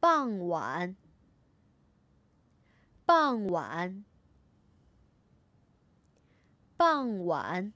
傍晚，傍晚，傍晚。